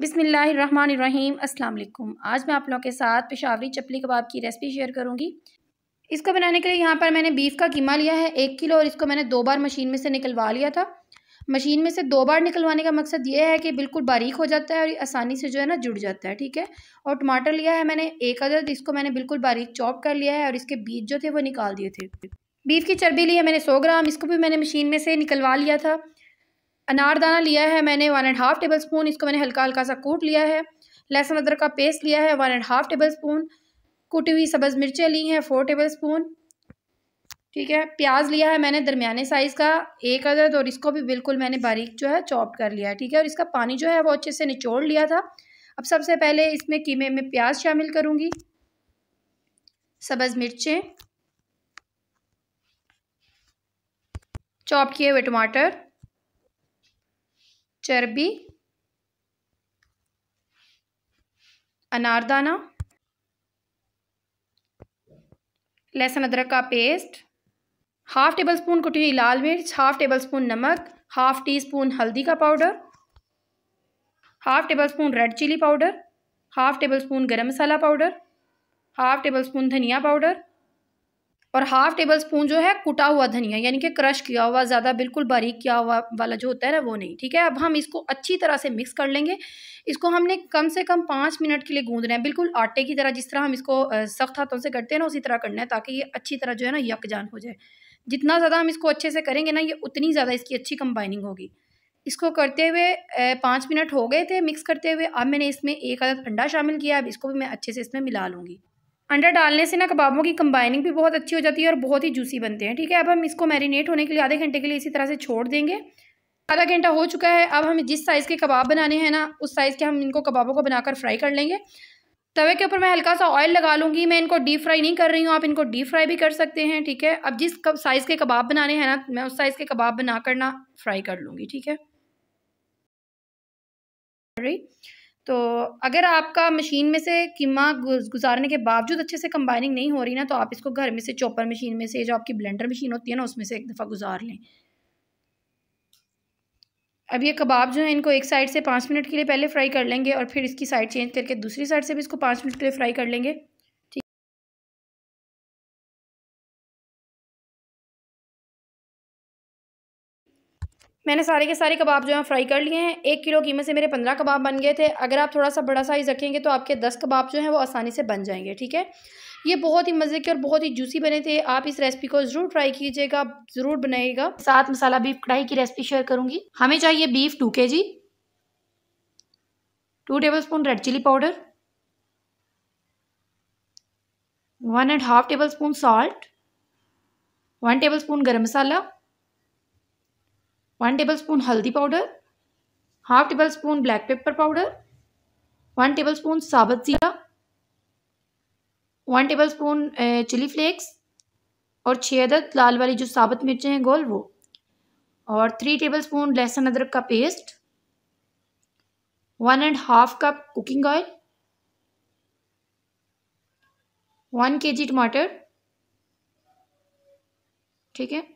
बिसमीम् अल्लाम आज मैं आप लोगों के साथ पेशावरी चपली कबाब की रेसिपी शेयर करूँगी इसको बनाने के लिए यहाँ पर मैंने बीफ का कीमा लिया है एक किलो और इसको मैंने दो बार मशीन में से निकलवा लिया था मशीन में से दो बार निकलवाने का मकसद ये है कि बिल्कुल बारीक हो जाता है और आसानी से जो है ना जुड़ जाता है ठीक है और टमाटर लिया है मैंने एक अदद इसको मैंने बिल्कुल बारीक चॉप कर लिया है और इसके बीज जो थे वो निकाल दिए थे बीफ की चर्बी ली है मैंने सौ ग्राम इसको भी मैंने मशीन में से निकलवा लिया था अनारदाना लिया है मैंने one and half tablespoon इसको मैंने हल्का हल्का सा कूट लिया है लहसुन अदरक का पेस्ट लिया है one and half tablespoon कुटी हुई सब्ज़ मिर्चें ली हैं फ़ोर टेबल स्पून ठीक है प्याज लिया है मैंने दरमियाने साइज़ का एक अदद और इसको भी बिल्कुल मैंने बारीक जो है चॉप कर लिया है ठीक है और इसका पानी जो है वो अच्छे से निचोड़ लिया था अब सबसे पहले इसमें कीमे में प्याज शामिल करूँगी सब्ज़ मिर्चें चॉप किए हुए टमाटर चर्बी अनारदाना लहसुन अदरक का पेस्ट हाफ टेबल स्पून कुटी लाल मिर्च हाफ टेबल स्पून नमक हाफ टी स्पून हल्दी का powder half table spoon red chili powder half table spoon garam masala powder half table spoon धनिया पाउडर और हाफ टेबल स्पून जो है कुटा हुआ धनिया यानी कि क्रश किया हुआ ज़्यादा बिल्कुल बारीक किया हुआ वाला जो होता है ना वो नहीं ठीक है अब हम इसको अच्छी तरह से मिक्स कर लेंगे इसको हमने कम से कम पाँच मिनट के लिए गूंदना है बिल्कुल आटे की तरह जिस तरह हम इसको सख्त हाथों से करते हैं ना उसी तरह करना है ताकि ये अच्छी तरह जो है ना यकजान हो जाए जितना ज़्यादा हम इसको अच्छे से करेंगे ना ये उतनी ज़्यादा इसकी अच्छी कंबाइनिंग होगी इसको करते हुए पाँच मिनट हो गए थे मिक्स करते हुए अब मैंने इसमें एक अदद अंडा शामिल किया अब इसको भी मैं अच्छे से इसमें मिला लूँगी अंडा डालने से ना कबाबों की कंबाइनिंग भी बहुत अच्छी हो जाती है और बहुत ही जूसी बनते हैं ठीक है अब हम इसको मैरिनेट होने के लिए आधे घंटे के लिए इसी तरह से छोड़ देंगे आधा घंटा हो चुका है अब हम जिस साइज़ के कबाब बनाने हैं ना उस साइज़ के हम इनको कबाबों को बनाकर फ्राई कर लेंगे तवे के ऊपर मैं हल्का सा ऑयल लगा लूँगी मैं इनको डीप फ्राई नहीं कर रही हूँ आप इनको डीप फ्राई भी कर सकते हैं ठीक है अब जिस साइज़ के कबाब बनाने हैं ना मैं उस साइज़ के कबाब बना कर ना फ्राई कर लूँगी ठीक है तो अगर आपका मशीन में से कीमा गुजारने के बावजूद अच्छे से कंबाइनिंग नहीं हो रही ना तो आप इसको घर में से चॉपर मशीन में से जो आपकी ब्लेंडर मशीन होती है ना उसमें से एक दफ़ा गुजार लें अब ये कबाब जो है इनको एक साइड से पाँच मिनट के लिए पहले फ्राई कर लेंगे और फिर इसकी साइड चेंज करके दूसरी साइड से भी इसको पाँच मिनट के लिए फ्राई कर लेंगे मैंने सारे के सारे कबाब जो हैं फ्राई कर लिए हैं एक किलो कीमत से मेरे पंद्रह कबाब बन गए थे अगर आप थोड़ा सा बड़ा साइज़ रखेंगे तो आपके दस कबाब जो हैं वो आसानी से बन जाएंगे ठीक है ये बहुत ही मज़े के और बहुत ही जूसी बने थे आप इस रेसिपी को ज़रूर ट्राई कीजिएगा ज़रूर बनाइएगा साथ मसाला बीफ कढ़ाई की रेसिपी शेयर करूँगी हमें चाहिए beef two K G two table spoon red chili powder one and half table spoon salt one table spoon garam masala one table spoon हल्दी powder half table spoon black pepper powder one table spoon साबुत जीरा one table spoon chili flakes और छः अदद लाल वाली जो साबुत मिर्चें हैं गोल वो और थ्री टेबल स्पून लहसुन अदरक का paste one and half cup cooking oil one K G टमाटर ठीक है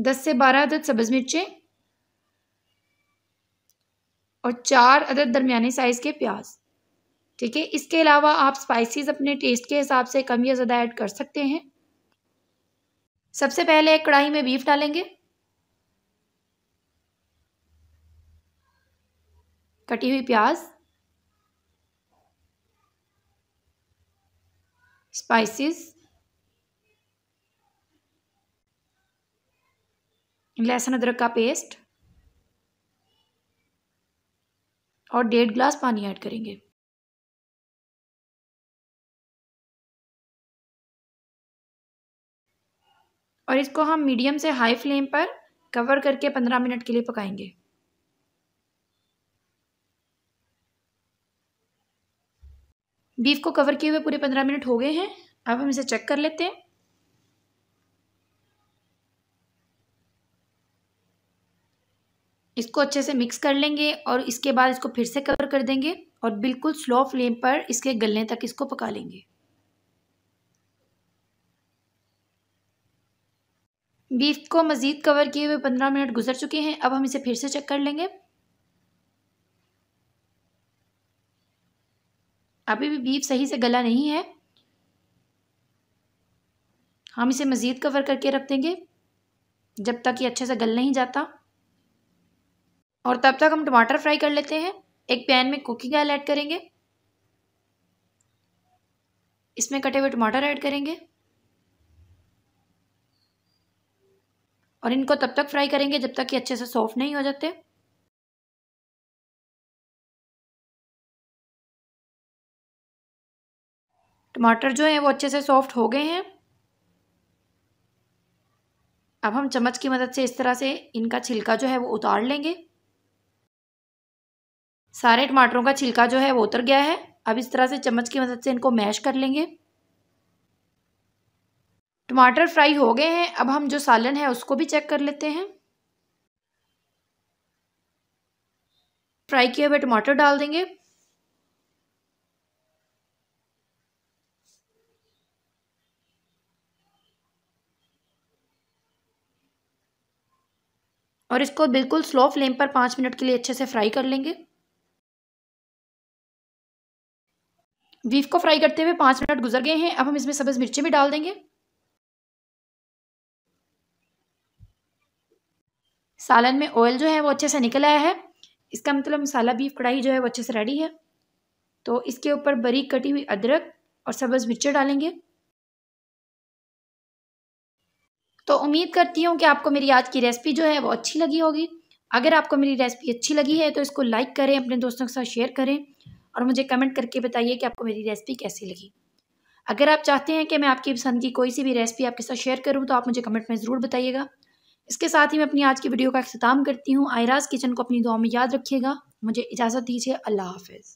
दस से बारह अदद सब्ज़ मिर्चें और चार अदद दरमिया साइज़ के प्याज ठीक है इसके अलावा आप स्पाइसेस अपने टेस्ट के हिसाब से कम या ज़्यादा ऐड कर सकते हैं सबसे पहले एक कढ़ाई में बीफ डालेंगे कटी हुई प्याज स्पाइसेस लहसुन अदरक का पेस्ट और डेढ़ ग्लास पानी ऐड करेंगे और इसको हम मीडियम से हाई फ्लेम पर कवर करके पंद्रह मिनट के लिए पकाएंगे बीफ को कवर किए हुए पूरे पंद्रह मिनट हो गए हैं अब हम इसे चेक कर लेते हैं इसको अच्छे से मिक्स कर लेंगे और इसके बाद इसको फिर से कवर कर देंगे और बिल्कुल स्लो फ्लेम पर इसके गलने तक इसको पका लेंगे बीफ को मज़ीद कवर किए हुए पंद्रह मिनट गुजर चुके हैं अब हम इसे फिर से चेक कर लेंगे अभी भी बीफ सही से गला नहीं है हम इसे मज़ीद कवर करके रख देंगे जब तक ये अच्छे से गल नहीं जाता और तब तक हम टमाटर फ्राई कर लेते हैं एक पैन में कुकिंग ऑयल ऐड करेंगे इसमें कटे हुए टमाटर ऐड करेंगे और इनको तब तक फ्राई करेंगे जब तक कि अच्छे से सॉफ्ट नहीं हो जाते टमाटर जो है वो अच्छे से सॉफ्ट हो गए हैं अब हम चम्मच की मदद से इस तरह से इनका छिलका जो है वो उतार लेंगे सारे टमाटरों का छिलका जो है वो उतर गया है अब इस तरह से चम्मच की मदद से इनको मैश कर लेंगे टमाटर फ्राई हो गए हैं अब हम जो सालन है उसको भी चेक कर लेते हैं फ्राई किए हुए टमाटर डाल देंगे और इसको बिल्कुल स्लो फ्लेम पर पाँच मिनट के लिए अच्छे से फ्राई कर लेंगे बीफ को फ्राई करते हुए पाँच मिनट गुजर गए हैं अब हम इसमें सब्ज़ मिर्ची भी डाल देंगे सालन में ऑयल जो है वो अच्छे से निकल आया है इसका मतलब मसाला बीफ कढ़ाई जो है वो अच्छे से रेडी है तो इसके ऊपर बरीक कटी हुई अदरक और सब्ज़ मिर्चें डालेंगे तो उम्मीद करती हूँ कि आपको मेरी आज की रेसिपी जो है वो अच्छी लगी होगी अगर आपको मेरी रेसिपी अच्छी लगी है तो इसको लाइक करें अपने दोस्तों के साथ शेयर करें और मुझे कमेंट करके बताइए कि आपको मेरी रेसिपी कैसी लगी अगर आप चाहते हैं कि मैं आपकी पसंद की कोई सी भी रेसिपी आपके साथ शेयर करूँ तो आप मुझे कमेंट में ज़रूर बताइएगा इसके साथ ही मैं अपनी आज की वीडियो का अख्ताम करती हूँ आयराज किचन को अपनी दुआ में याद रखिएगा मुझे इजाज़त दीजिए अल्लाह हाफिज़